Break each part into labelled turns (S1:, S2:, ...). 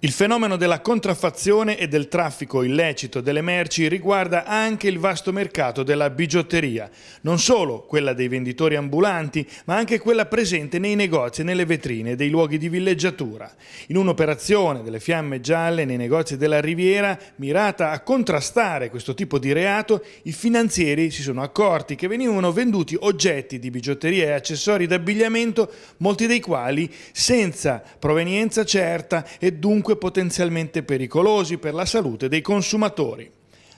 S1: Il fenomeno della contraffazione e del traffico illecito delle merci riguarda anche il vasto mercato della bigiotteria, non solo quella dei venditori ambulanti, ma anche quella presente nei negozi e nelle vetrine dei luoghi di villeggiatura. In un'operazione delle fiamme gialle nei negozi della Riviera, mirata a contrastare questo tipo di reato, i finanzieri si sono accorti che venivano venduti oggetti di bigiotteria e accessori d'abbigliamento, molti dei quali senza provenienza certa e dunque potenzialmente pericolosi per la salute dei consumatori.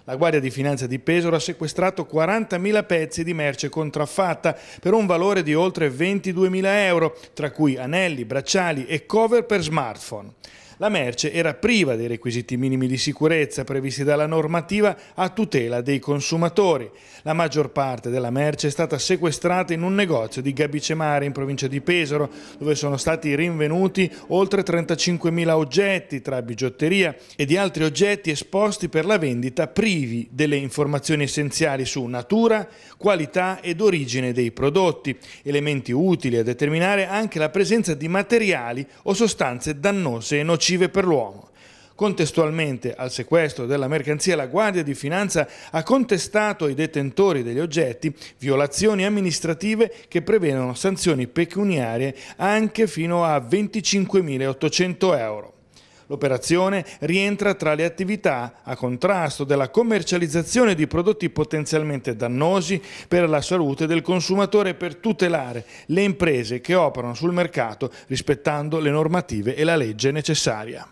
S1: La Guardia di Finanza di Pesaro ha sequestrato 40.000 pezzi di merce contraffatta per un valore di oltre 22.000 euro, tra cui anelli, bracciali e cover per smartphone. La merce era priva dei requisiti minimi di sicurezza previsti dalla normativa a tutela dei consumatori. La maggior parte della merce è stata sequestrata in un negozio di Gabicemare in provincia di Pesaro, dove sono stati rinvenuti oltre 35.000 oggetti tra bigiotteria e di altri oggetti esposti per la vendita privi delle informazioni essenziali su natura, qualità ed origine dei prodotti, elementi utili a determinare anche la presenza di materiali o sostanze dannose e nocive nocive per l'uomo. Contestualmente al sequestro della mercanzia, la Guardia di Finanza ha contestato ai detentori degli oggetti violazioni amministrative che prevedono sanzioni pecuniarie anche fino a 25.800 euro. L'operazione rientra tra le attività a contrasto della commercializzazione di prodotti potenzialmente dannosi per la salute del consumatore per tutelare le imprese che operano sul mercato rispettando le normative e la legge necessaria.